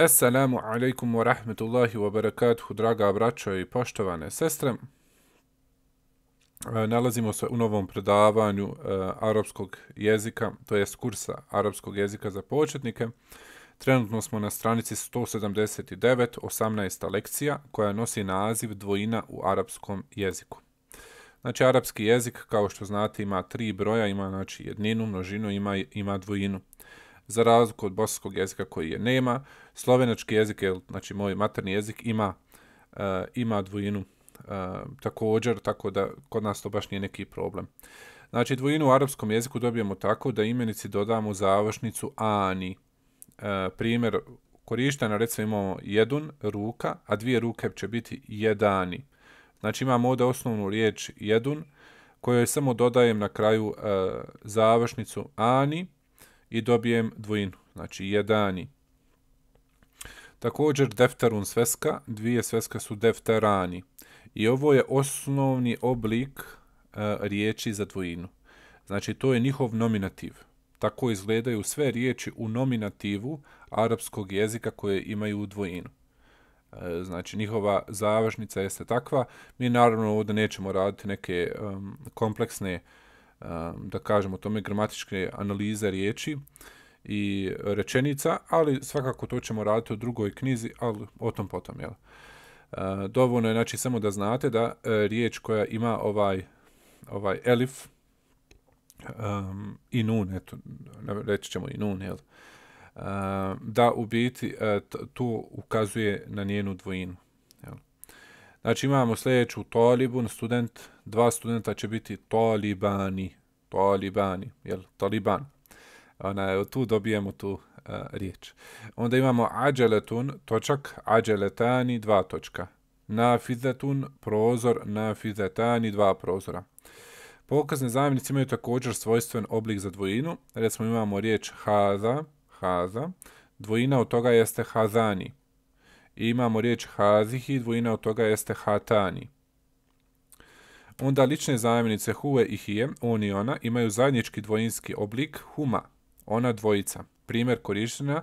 Assalamu alaikum wa rahmetullahi wa barakatuhu, draga braćo i poštovane sestre. E, nalazimo se u novom predavanju uh, arapskog jezika, to jest kursa arapskog jezika za početnike. Trenutno smo na stranici 179, 18. lekcija, koja nosi naziv dvojina u arapskom jeziku. Znači, arapski jezik, kao što znate, ima tri broja, ima znači, jedninu, množinu, ima, ima dvojinu za razliku od bosanskog jezika koji je nema. Slovenački jezik, je, znači moj materni jezik, ima, uh, ima dvojinu uh, također, tako da kod nas to baš nije neki problem. Znači, dvojinu u arapskom jeziku dobijemo tako da imenici dodamo završnicu ani. Uh, primjer korištena, recimo imamo jedun ruka, a dvije ruke će biti jedani. Znači imamo ovdje osnovnu riječ jedun, kojoj samo dodajem na kraju e, završnicu ani, i dobijem dvojinu, znači jedani. Također defterun sveska, dvije sveska su defterani. I ovo je osnovni oblik uh, riječi za dvojinu. Znači to je njihov nominativ. Tako izgledaju sve riječi u nominativu arapskog jezika koje imaju dvojinu. E, znači, njihova završnica jeste takva. Mi naravno ovdje nećemo raditi neke um, kompleksne uh, Ehm, da kažemo tome gramatičke analize riječi i rečenica, ali svakako to ćemo raditi u drugoj knjizi, ali o tom potom, jel? Ehm, dovoljno je znači samo da znate da e, riječ koja ima ovaj, ovaj elif um, i nun, eto, reći ćemo i nun, jel? da u biti e, to ukazuje na njenu dvojinu. Znači imamo sljedeću talibun student, dva studenta će biti talibani, talibani, jel, taliban. Ona, tu dobijemo tu a, e, riječ. Onda imamo ađeletun, točak, ađeletani, dva točka. Nafizetun, prozor, nafizetani, dva prozora. Pokazne zamjenice imaju također svojstven oblik za dvojinu. Recimo imamo riječ haza, haza. Dvojina od toga jeste hazani i imamo riječ hazihi, dvojina od toga jeste hatani. Onda lične zajemnice huve i hije, on i ona, imaju zajednički dvojinski oblik huma, ona dvojica. Primjer korištena,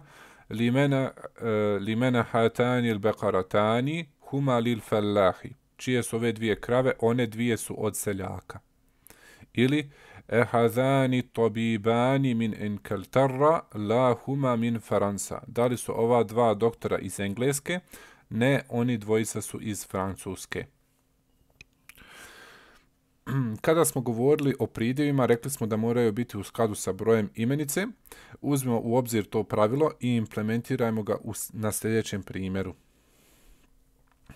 limena, uh, limena hatani il bekaratani, huma lil fellahi, čije su ove dvije krave, one dvije su od seljaka ili ehazani tobibani min Inkelterra la huma min Faransa. Da li su ova dva doktora iz Engleske? Ne, oni dvojica su iz Francuske. Kada smo govorili o pridjevima, rekli smo da moraju biti u skladu sa brojem imenice. uzmemo u obzir to pravilo i implementirajmo ga u, na sljedećem primjeru.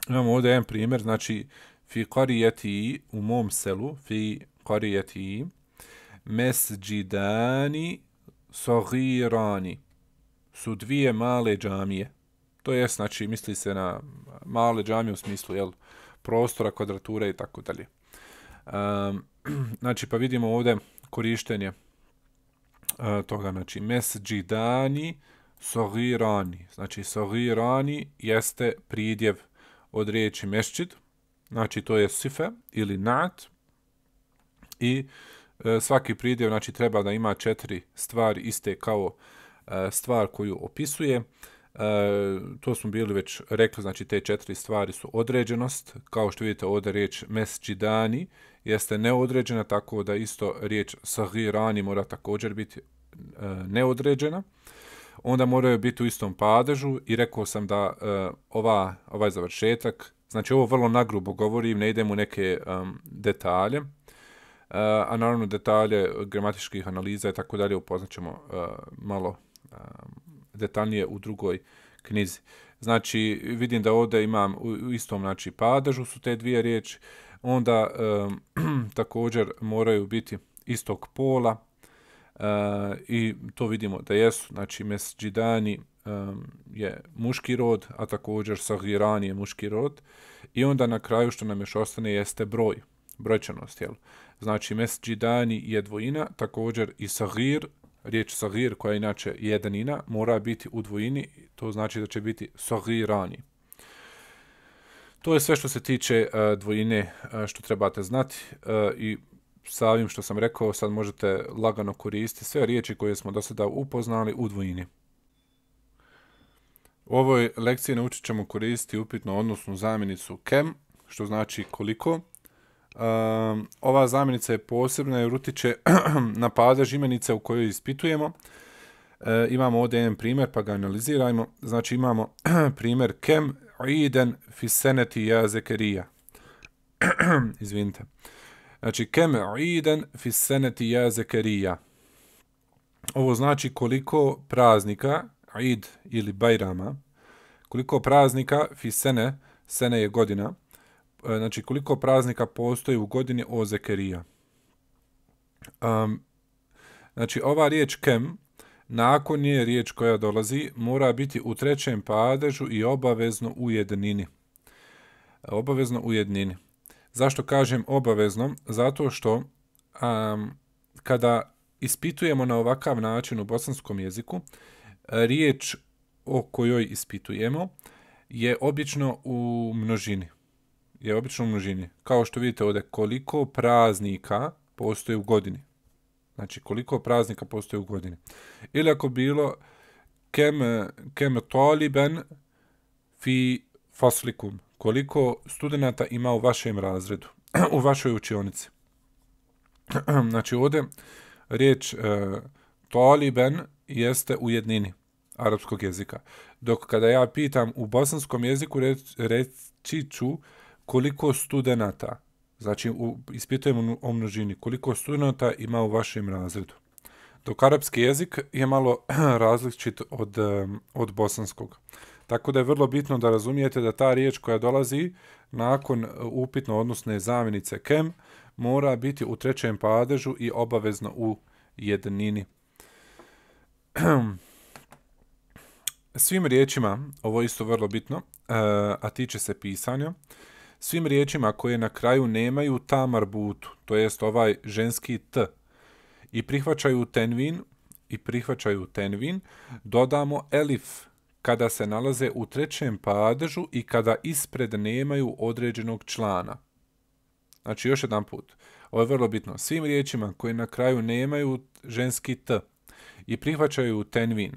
Imamo ovdje jedan primjer, znači fi qariyati u mom selu, fi qariyati masjidani saghirani su dvije male džamije to jest znači misli se na male džamije u smislu jel prostora kvadrature i tako dalje znači pa vidimo ovdje korištenje uh, toga znači masjidani saghirani znači saghirani jeste pridjev od riječi mešćid, znači to je sife ili nat, i e, svaki pridjev znači, treba da ima četiri stvari iste kao e, stvar koju opisuje. E, to smo bili već rekli, znači te četiri stvari su određenost, kao što vidite ovdje riječ mesđidani jeste neodređena, tako da isto riječ sahirani mora također biti neodređena. Onda moraju biti u istom padežu i rekao sam da ova, ovaj završetak Znači ovo vrlo nagrubo govorim, ne idem u neke um, detalje, a naravno detalje gramatičkih analiza i tako dalje upoznaćemo uh, e, malo uh, detaljnije u drugoj knjizi. Znači, vidim da ovdje imam u istom znači, padežu su te dvije riječi, onda um, također moraju biti istog pola uh, i to vidimo da jesu. Znači, Mesđidani um, je muški rod, a također Sahirani je muški rod. I onda na kraju što nam još ostane jeste broj brojčanost. Jel? Znači, mesđi je dvojina, također i sagir, riječ sagir koja je inače jedanina, mora biti u dvojini, to znači da će biti sagirani. To je sve što se tiče uh, dvojine uh, što trebate znati uh, i sa ovim što sam rekao, sad možete lagano koristiti sve riječi koje smo do sada upoznali u dvojini. U ovoj lekciji naučit ćemo koristiti upitno odnosnu zamjenicu kem, što znači koliko, Um, ova zamjenica je posebna jer utiče na padež imenice u kojoj ispitujemo. E, imamo ovdje jedan primjer pa ga analizirajmo. Znači imamo primjer kem iden fiseneti ja zekerija. Izvinite. Znači kem iden fiseneti ja zekerija. Ovo znači koliko praznika, id ili bajrama, koliko praznika, fisene, sene je godina, E, znači koliko praznika postoji u godini o Zekerija. Um, znači ova riječ kem, nakon nje riječ koja dolazi, mora biti u trećem padežu i obavezno u jednini. Obavezno u jednini. Zašto kažem obavezno? Zato što um, kada ispitujemo na ovakav način u bosanskom jeziku, riječ o kojoj ispitujemo je obično u množini je obično u množini. Kao što vidite ovdje, koliko praznika postoji u godini. Znači, koliko praznika postoji u godini. Ili ako bilo, kem, kem taliben fi faslikum. Koliko studenta ima u vašem razredu, u vašoj učionici. znači, ovdje riječ e, taliben jeste u jednini arapskog jezika. Dok kada ja pitam u bosanskom jeziku reč, reći ću uh, koliko studenata, znači u, ispitujemo o množini, koliko studenata ima u vašem razredu. Dok arapski jezik je malo različit od, od bosanskog. Tako da je vrlo bitno da razumijete da ta riječ koja dolazi nakon e, upitno odnosne zamjenice kem mora biti u trećem padežu i obavezno u jednini. Svim riječima, ovo je isto vrlo bitno, e, a tiče se pisanja, svim riječima koje na kraju nemaju tamar butu, to jest ovaj ženski t, i prihvaćaju tenvin, i prihvaćaju tenvin, dodamo elif, kada se nalaze u trećem padežu i kada ispred nemaju određenog člana. Znači, još jedan put. Ovo je vrlo bitno. Svim riječima koje na kraju nemaju ženski t i prihvaćaju tenvin,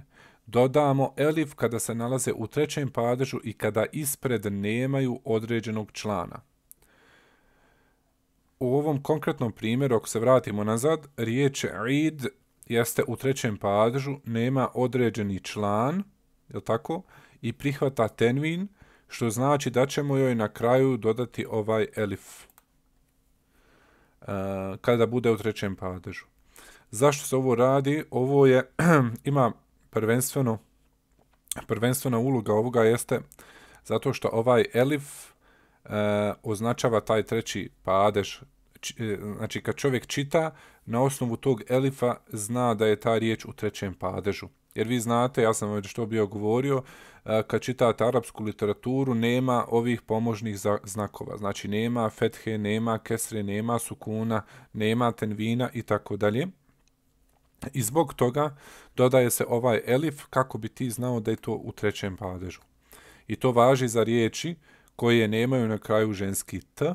dodamo elif kada se nalaze u trećem padežu i kada ispred nemaju određenog člana. U ovom konkretnom primjeru, ako se vratimo nazad, riječ id jeste u trećem padežu, nema određeni član, je tako, i prihvata tenvin, što znači da ćemo joj na kraju dodati ovaj elif e, kada bude u trećem padežu. Zašto se ovo radi? Ovo je, ima prvenstveno prvenstvena uloga ovoga jeste zato što ovaj elif e, označava taj treći padež e, znači kad čovjek čita na osnovu tog elifa zna da je ta riječ u trećem padežu jer vi znate ja sam već što bio govorio e, kad čitate arapsku literaturu nema ovih pomožnih znakova znači nema fethe nema kesre nema sukuna nema tenvina i tako dalje I zbog toga dodaje se ovaj elif kako bi ti znao da je to u trećem padežu. I to važi za riječi koje nemaju na kraju ženski t, e,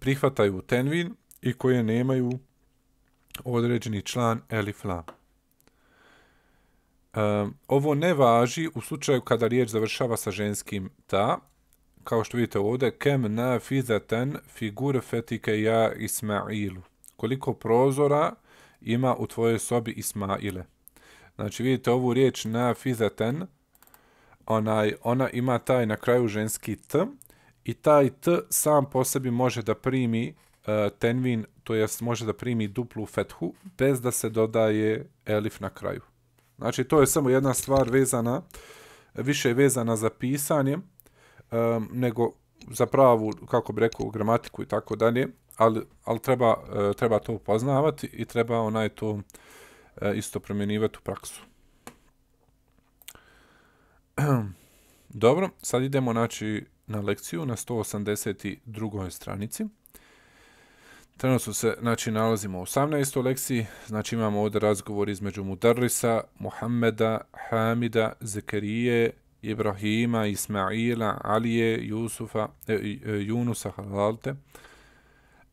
prihvataju tenvin i koje nemaju određeni član elif lam. E, ovo ne važi u slučaju kada riječ završava sa ženskim ta, kao što vidite ovdje, kem na fizaten figur fetike ja Ismailu koliko prozora ima u tvojoj sobi Ismaile. Znači vidite ovu riječ na fizaten, onaj, ona ima taj na kraju ženski t i taj t sam po sebi može da primi uh, tenvin, to jest može da primi duplu fethu bez da se dodaje elif na kraju. Znači to je samo jedna stvar vezana, više vezana za pisanje um, nego za pravu, kako bi rekao, gramatiku i tako dalje ali, ali treba, uh, treba to upoznavati i treba onaj to uh, isto promjenivati u praksu. Dobro, sad idemo naći na lekciju na 182. stranici. Trenutno se znači, nalazimo u 18. lekciji, znači imamo ovdje razgovor između Mudarrisa, Muhammeda, Hamida, Zekerije, Ibrahima, Ismaila, Alije, Jusufa, e, e, Junusa, Halalte.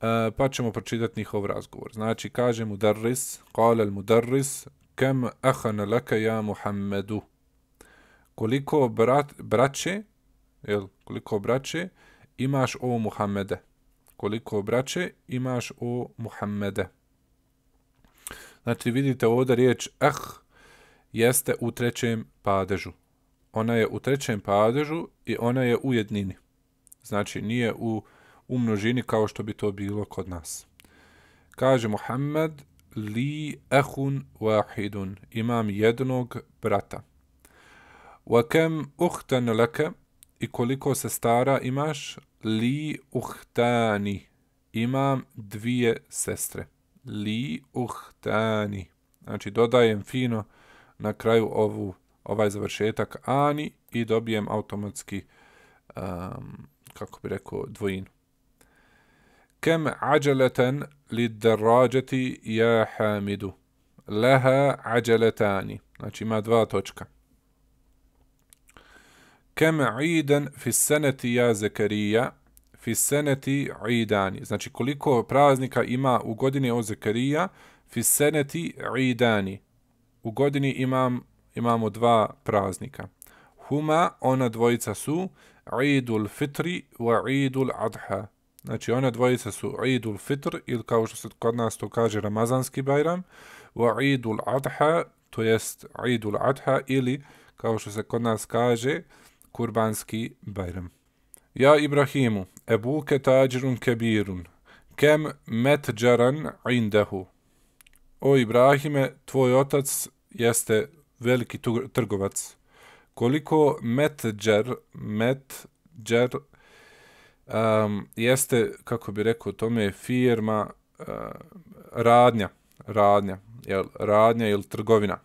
Eh, pa ćemo pročitati njihov razgovor. Znači, kaže mudarris, kale al mudarris, kem ahana laka ja Muhammedu. Koliko brat, braće, jel, koliko braće, imaš o Muhammede. Koliko braće, imaš o Muhammede. Znači, vidite ovdje riječ ah, jeste u trećem padežu. Ona je u trećem padežu i ona je u jednini. Znači, nije u... Uh, u množini kao što bi to bilo kod nas. Kaže Muhammed, li ehun wahidun, imam jednog brata. Wa kem uhten leke, i koliko se stara imaš, li uhtani, imam dvije sestre. Li uhtani, znači dodajem fino na kraju ovu, ovaj završetak ani i dobijem automatski, um, kako bi rekao, dvojinu. كم عجلة للدراجة يا حامد لها عجلتان znači ima dva točka كم عيدا في السنة يا زكريا في السنة عيدان znači koliko praznika ima u godini o Zekarija في السنة عيدان u godini imam imamo dva praznika huma ona dvojica su Fitri wa وعيد Adha. Znači, ona dvojica su Eidul Fitr, ili kao što se kod nas to kaže, Ramazanski Bajram, u Eidul Adha, to jest Eidul Adha, ili kao što se kod nas kaže, Kurbanski Bajram. Ja Ibrahimu, ebuke tađirun kebirun, kem metđaran indahu. O Ibrahime, tvoj otac jeste veliki trgovac. Koliko metđer, metđer, um, jeste, kako bi rekao, tome je firma uh, radnja, radnja, jel, radnja ili trgovina,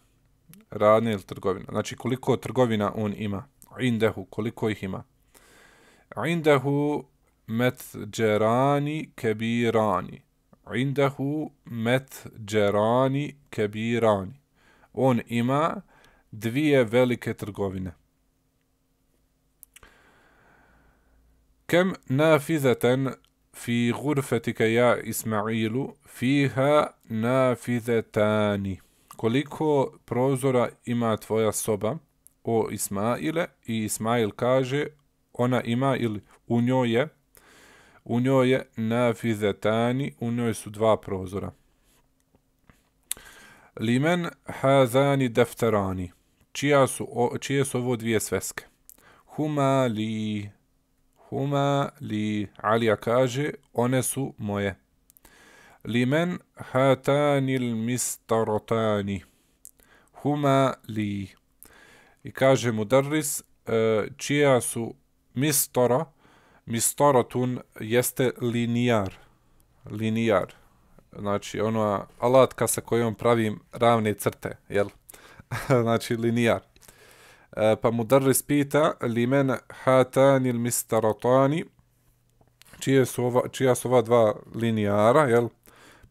radnja ili trgovina. Znači koliko trgovina on ima, indehu, koliko ih ima. Indehu met džerani kebirani. Indehu met kebirani. On ima dvije velike trgovine. كم نافذة في غرفتك يا إسماعيل فيها نافذتان koliko prozora ima tvoja soba o Ismaile i Ismail kaže ona ima ili u njoj je u njoj je nafizetani u njoj su dva prozora limen hazani deftarani čija o, čije su ovo dvije sveske huma li huma li Alija kaže, one su moje. Li men hatanil mistarotani. Huma li. I kaže mu Darris, e, čija su mistora, mistorotun jeste linijar. Linijar. Znači, ono alatka sa kojom pravim ravne crte, jel? znači, linijar. Eh, pa mudarris pita li men hatani il mistaratani čije su ova, čija su ova dva linijara jel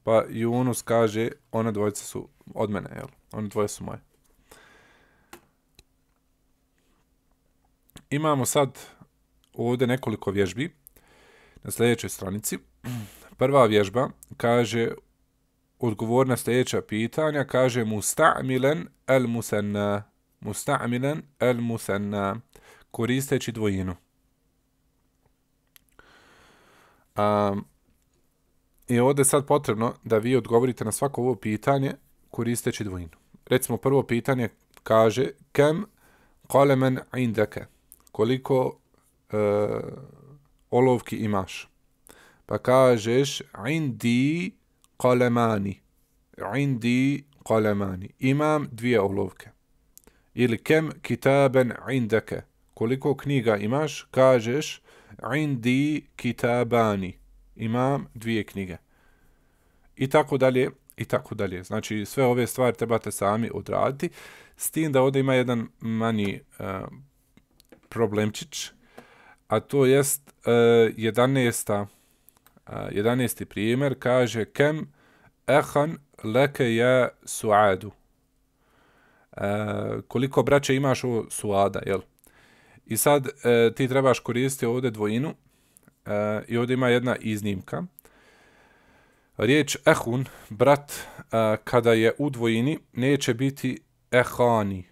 pa Yunus kaže one dvojice su od mene jel one dvoje su moje imamo sad ovde nekoliko vježbi na sljedećoj stranici prva vježba kaže odgovor na sljedeća pitanja kaže mustamilen el musanna mustamilan el musanna koristeći dvojinu. A, I ovdje je sad potrebno da vi odgovorite na svako ovo pitanje koristeći dvojinu. Recimo prvo pitanje kaže kem kolemen indake koliko uh, olovki imaš. Pa kažeš indi kolemani indi kolemani imam dvije olovke ili kem kitaben indake, koliko knjiga imaš, kažeš indi kitabani, imam dvije knjige. I tako dalje, i tako dalje. Znači sve ove stvari trebate sami odraditi, s tim da ovdje ima jedan manji uh, problemčić, a to jest uh, 11. Uh, 11. primjer kaže kem ehan leke ja suadu e, koliko braće imaš u suada, jel? I sad e, ti trebaš koristiti ovdje dvojinu e, i ovdje ima jedna iznimka. Riječ ehun, brat, e, kada je u dvojini, neće biti ehani.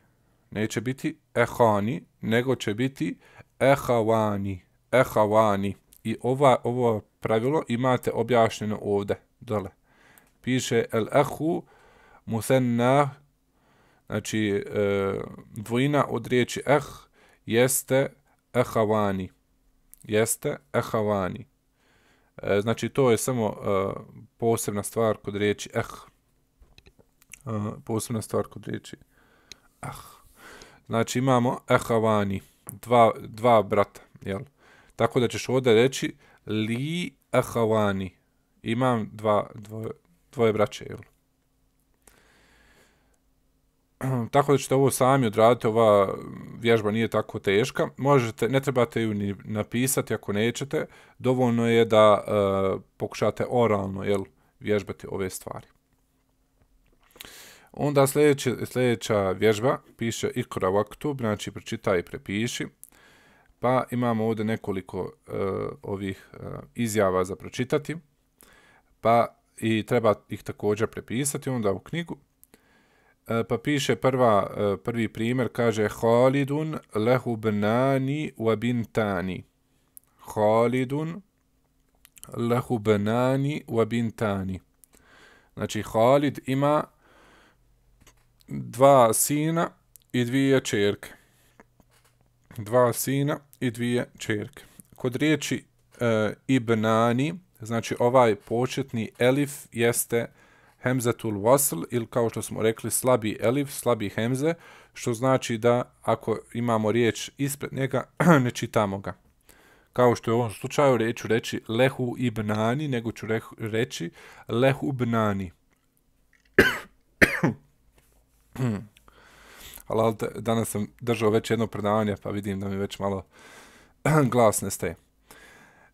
Neće biti ehani, nego će biti ehavani. Ehavani. I ova, ovo pravilo imate objašnjeno ovdje, dole. Piše el ehu musenna Znači, e, dvojina od riječi eh jeste ehavani. Jeste ehavani. E, znači, to je samo e, posebna stvar kod riječi eh. E, posebna stvar kod riječi eh. Znači, imamo ehavani. Dva, dva brata, jel? Tako da ćeš ovdje reći li ehavani. Imam dva, dvoje, dvoje braće, jel? E, tako da ćete ovo sami odraditi, ova vježba nije tako teška. Možete, ne trebate ju ni napisati ako nećete, dovoljno je da uh, pokušate oralno jel, vježbati ove stvari. Onda sljedeća, sljedeća vježba piše ikora u aktu, znači pročitaj i prepiši. Pa imamo ovdje nekoliko uh, ovih uh, izjava za pročitati. Pa i treba ih također prepisati onda u knjigu. E, pa piše prva, e, prvi primjer, kaže Halidun lehu bnani wa bintani. Halidun lehu wabintani. Znači, Halid ima dva sina i dvije čerke. Dva sina i dvije čerke. Kod riječi e, ibnani, znači ovaj početni elif jeste e, hemzetul wasl ili kao što smo rekli slabi elif, slabi hemze, što znači da ako imamo riječ ispred njega, ne čitamo ga. Kao što je u ovom slučaju reću reći lehu ibnani, nego ću reći lehu ibnani. Ali danas sam držao već jedno predavanje, pa vidim da mi već malo glas nestaje.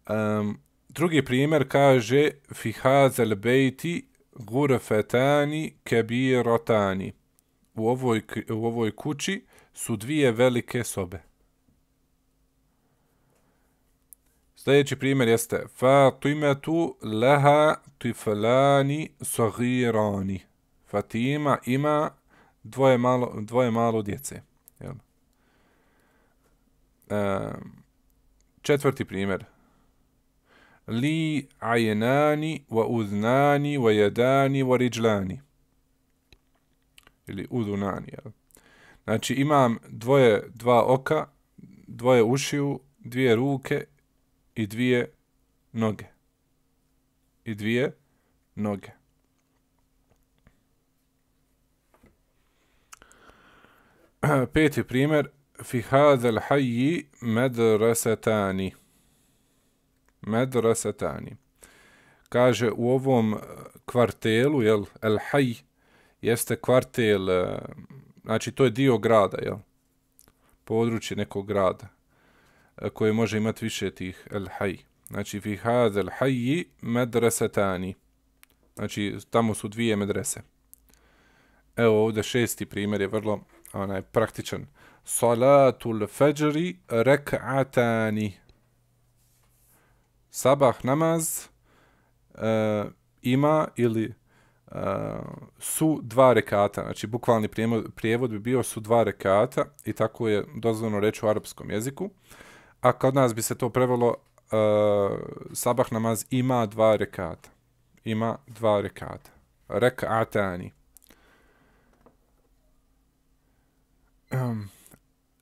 Um, drugi primjer kaže Fihazel bejti gurfetani kebirotani. U ovoj, u ovoj kući su dvije velike sobe. Sljedeći primjer jeste tu leha tiflani sagirani. Fatima ima dvoje malo, dvoje malo djece. Jel? E, četvrti primjer li ajenani wa uznani wa jedani wa riđlani. Ili udunani. Jel? Znači imam dvoje, dva oka, dvoje ušiju, dvije ruke i dvije noge. I dvije noge. Peti primjer. Fi hadhal hayyi madrasatani. Fi hadhal hayyi madrasatani medrasetani. Kaže u ovom eh, kvartelu, jel, El Haj, jeste kvartel, eh, znači to je dio grada, jel, područje nekog grada eh, koje može imati više tih El Haj. Znači, fi hadha El Haji medrasetani. Znači, tamo su dvije medrese. Evo ovdje šesti primjer je vrlo onaj praktičan. Salatul fajri rek'atani sabah namaz e, ima ili e, su dva rekata. Znači, bukvalni prijevod bi bio su dva rekata i tako je dozvoljeno reći u arapskom jeziku. A kod nas bi se to prevelo e, sabah namaz ima dva rekata. Ima dva rekata. Rekatani. Um, ehm,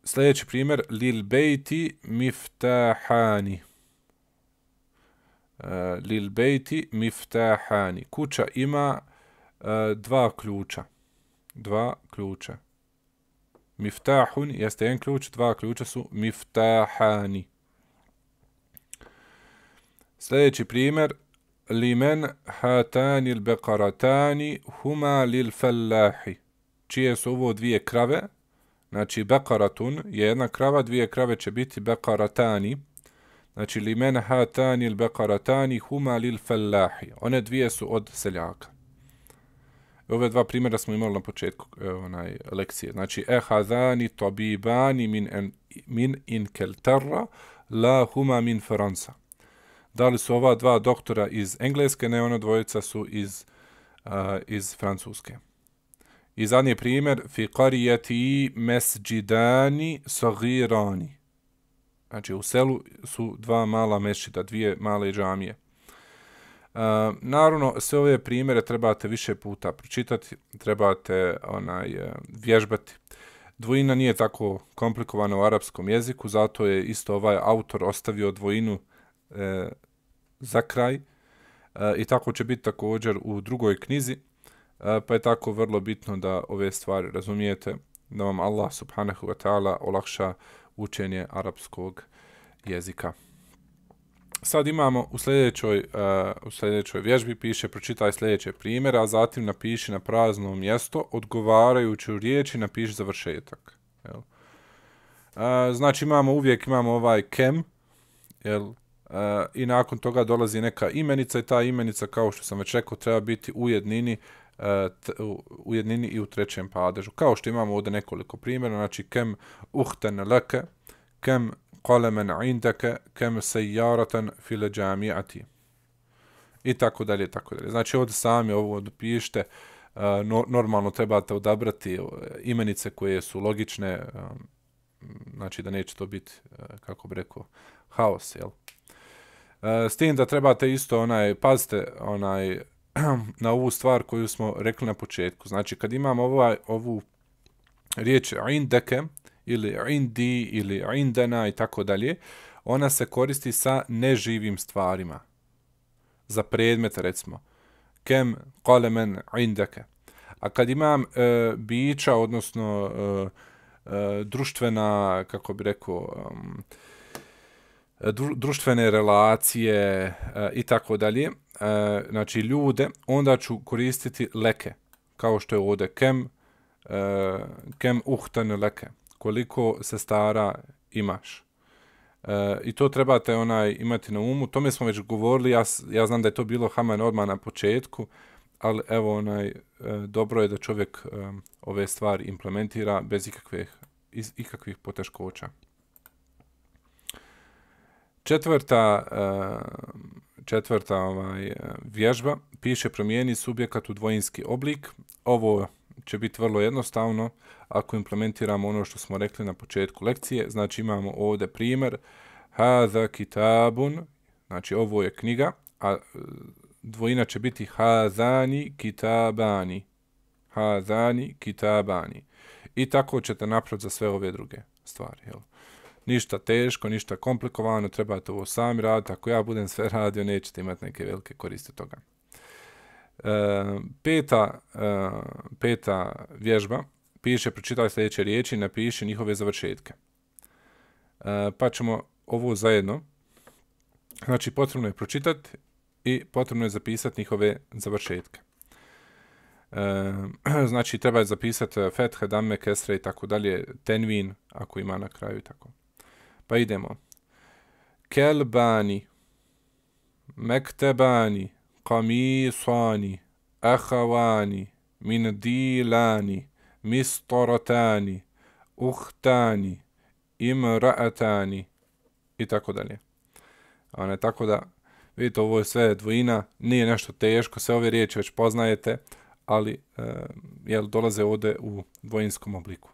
sljedeći primjer. Lil bejti Lil bejti miftahani. Eh, lil bejti miftahani. Kuća ima eh, dva ključa. Dva ključa. Miftahun jeste jedan ključ, dva ključa su miftahani. Sljedeći primjer. Limen hatani il bekaratani huma lil fellahi. Čije su ovo dvije krave? Znači, bekaratun je jedna krava, dvije krave će biti bekaratani. Bekaratani znači li men hatan il bekaratani huma lil fellahi. One dvije su od seljaka. Ove dva primjera smo imali na početku e, onaj lekcije. Znači, e hazani tobibani min, en, min inkelterra la huma min Franca. Da li su ova dva doktora iz Engleske, ne ona dvojica su iz, uh, iz Francuske. I zadnji primjer, fi qarijeti mesđidani sagirani. Znači, u selu su dva mala mešida, dvije male džamije. E, naravno, sve ove primjere trebate više puta pročitati, trebate onaj, e, vježbati. Dvojina nije tako komplikovana u arapskom jeziku, zato je isto ovaj autor ostavio dvojinu e, za kraj. E, I tako će biti također u drugoj knjizi, e, pa je tako vrlo bitno da ove stvari razumijete, da vam Allah subhanahu wa ta'ala olakša učenje arapskog jezika. Sad imamo u sljedećoj, uh, u sljedećoj vježbi piše pročitaj sljedeće primjere, a zatim napiši na prazno mjesto odgovarajući u riječi napiši završetak. Jel? Uh, znači imamo uvijek imamo ovaj kem jel? Uh, i nakon toga dolazi neka imenica i ta imenica kao što sam već rekao treba biti u jednini uh, u jednini i u trećem padežu. Kao što imamo ovdje nekoliko primjera, znači kem uhten leke, kem kolemen indake, kem sejaratan file džamijati. I tako dalje, tako dalje. Znači ovdje sami ovo odpišite, e, normalno trebate odabrati e, imenice koje su logične, e, znači da neće to biti, kako bi rekao, haos, jel? S tim da trebate isto, onaj, pazite, onaj, na ovu stvar koju smo rekli na početku. Znači, kad imam ova, ovu riječ indake ili indi ili indana i tako dalje, ona se koristi sa neživim stvarima. Za predmet, recimo. Kem kolemen indake. A kad imam e, bića, odnosno e, e, društvena, kako bi rekao, e, društvene relacije e, i tako dalje, e, znači ljude, onda ću koristiti leke, kao što je ovdje kem, uh, kem uhtane leke, koliko se stara imaš. Uh, I to trebate onaj imati na umu, tome smo već govorili, ja, ja znam da je to bilo haman odmah na početku, ali evo onaj, uh, dobro je da čovjek um, ove stvari implementira bez ikakvih, iz, ikakvih poteškoća. Četvrta četvrta ovaj, e, vježba, piše promijeni subjekat u dvojinski oblik. Ovo će biti vrlo jednostavno ako implementiramo ono što smo rekli na početku lekcije. Znači imamo ovdje primjer. Hada kitabun, znači ovo je knjiga, a e, dvojina će biti hazani kitabani. Hazani kitabani. I tako ćete napraviti za sve ove druge stvari. Jel? ništa teško, ništa komplikovano, trebate ovo sami raditi, ako ja budem sve radio, nećete imati neke velike koriste toga. E, peta, e, peta vježba, piše, pročitaj sljedeće riječi, napiši njihove završetke. E, pa ćemo ovo zajedno, znači potrebno je pročitati i potrebno je zapisati njihove završetke. E, znači treba je zapisati fethe, dame, kesre i tako dalje, tenvin ako ima na kraju i tako. Pa idemo. Kelbani, mektebani, kamisani, ahavani, mindilani, mistorotani, uhtani, imraatani, i tako dalje. Ona tako da, vidite, ovo je sve dvojina, nije nešto teško, sve ove riječi već poznajete, ali e, jel, dolaze ovdje u dvojinskom obliku.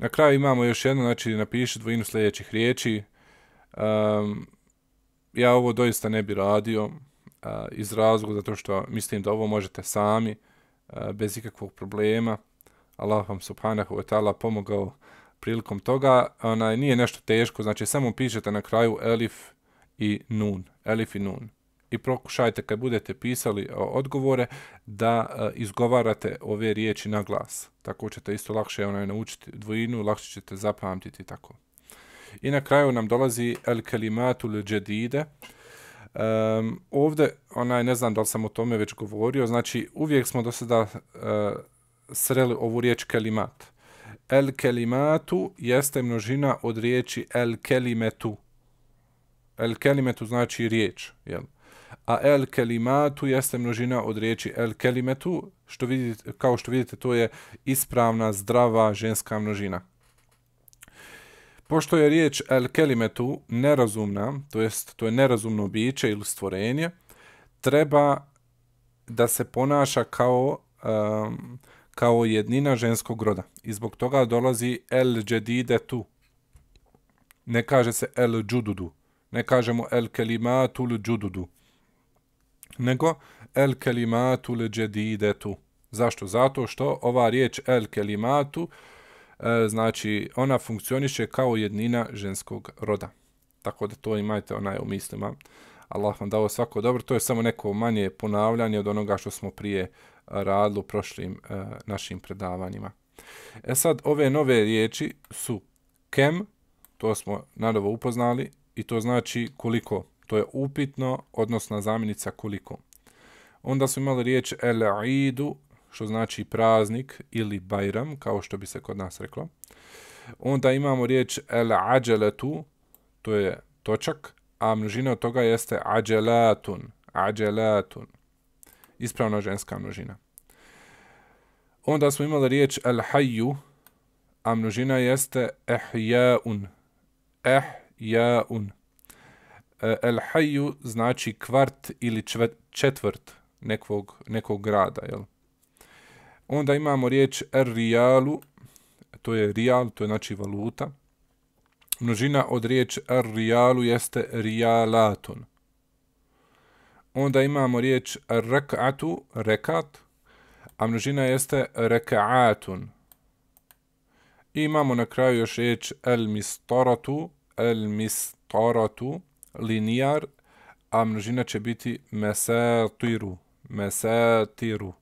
Na kraju imamo još jedno, znači napiši dvojinu sljedećih riječi. Um, ja ovo doista ne bi radio uh, iz razloga zato što mislim da ovo možete sami uh, bez ikakvog problema. Allah vam subhanahu wa ta'ala pomogao prilikom toga. Ona, nije nešto teško, znači samo pišete na kraju elif i nun. Elif i nun i prokušajte kad budete pisali e, odgovore da e, izgovarate ove riječi na glas. Tako ćete isto lakše onaj naučiti dvojinu, lakše ćete zapamtiti tako. I na kraju nam dolazi El Kalimatu Ljedide. Um, ovde, onaj, ne znam da sam o tome već govorio, znači uvijek smo do sada uh, sreli ovu riječ Kalimat. El Kalimatu jeste množina od riječi El Kalimetu. El Kalimetu znači riječ, jel'? a el kelimatu jeste množina od riječi el kelimetu, što vidite, kao što vidite to je ispravna, zdrava ženska množina. Pošto je riječ el kelimetu nerazumna, to jest to je nerazumno biće ili stvorenje, treba da se ponaša kao, um, kao jednina ženskog roda. I zbog toga dolazi el tu. Ne kaže se el džududu. Ne kažemo el kelimatul džududu nego el kelimatu le džedidetu. Zašto? Zato što ova riječ el kelimatu e, znači ona funkcioniše kao jednina ženskog roda. Tako da to imajte onaj u mislima. Allah vam dao svako dobro. To je samo neko manje ponavljanje od onoga što smo prije radili u prošlim e, našim predavanjima. E sad, ove nove riječi su kem, to smo nadovo upoznali, i to znači koliko to je upitno, odnosno zamjenica koliko. Onda smo imali riječ el-idu, što znači praznik ili bajram, kao što bi se kod nas reklo. Onda imamo riječ el-ađeletu, to je točak, a množina od toga jeste ađelatun, ađelatun, ispravno ženska množina. Onda smo imali riječ el-hajju, a množina jeste ehjaun, ehjaun. E, El Hayu znači kvart ili četvrt nekog, nekog grada. Jel? Onda imamo riječ Er Rijalu, to je Rijal, to je znači valuta. Množina od riječ Er Rijalu jeste Rijalatun. Onda imamo riječ Er Rekatu, Rekat, a množina jeste Rekatun. I imamo na kraju još riječ El Mistaratu, El Mistaratu, linijar, a množina će biti mesetiru. Mesetiru.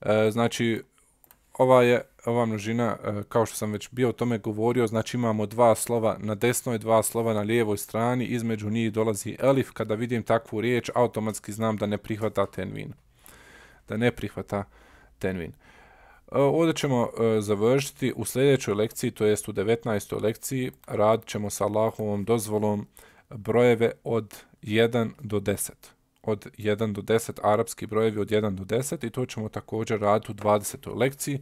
E, znači, ova je ova množina, e, kao što sam već bio o tome govorio, znači imamo dva slova na desnoj, dva slova na lijevoj strani, između njih dolazi elif, kada vidim takvu riječ, automatski znam da ne prihvata tenvin. Da ne prihvata tenvin. E, ovdje ćemo e, završiti u sljedećoj lekciji, to jest u 19. lekciji, rad ćemo sa Allahovom dozvolom brojeve od 1 do 10. Od 1 do 10, arapski brojevi od 1 do 10 i to ćemo također raditi u 20. lekciji.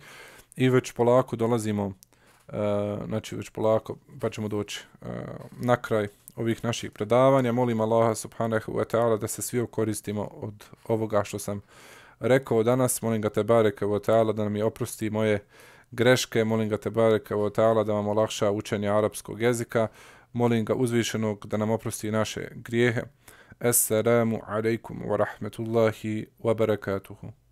I već polako dolazimo, e, znači već polako pa ćemo doći e, na kraj ovih naših predavanja. Molim Allaha subhanahu wa ta'ala da se svi okoristimo od ovoga što sam rekao danas. Molim ga te bareke wa ta'ala da nam je oprosti moje greške. Molim ga te bareke wa ta'ala da vam olakša učenje arapskog jezika molim ga uzvišenog da nam oprosti naše grijehe. Assalamu alaikum wa rahmetullahi wa barakatuhu.